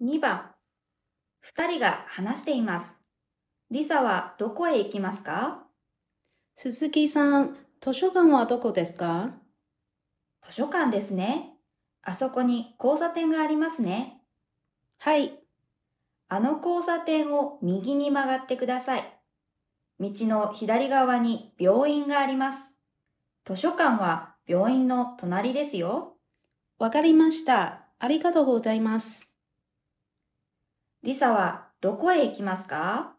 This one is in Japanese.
2番、2人が話しています。リサはどこへ行きますか鈴木さん、図書館はどこですか図書館ですね。あそこに交差点がありますね。はい。あの交差点を右に曲がってください。道の左側に病院があります。図書館は病院の隣ですよ。わかりました。ありがとうございます。リサはどこへ行きますか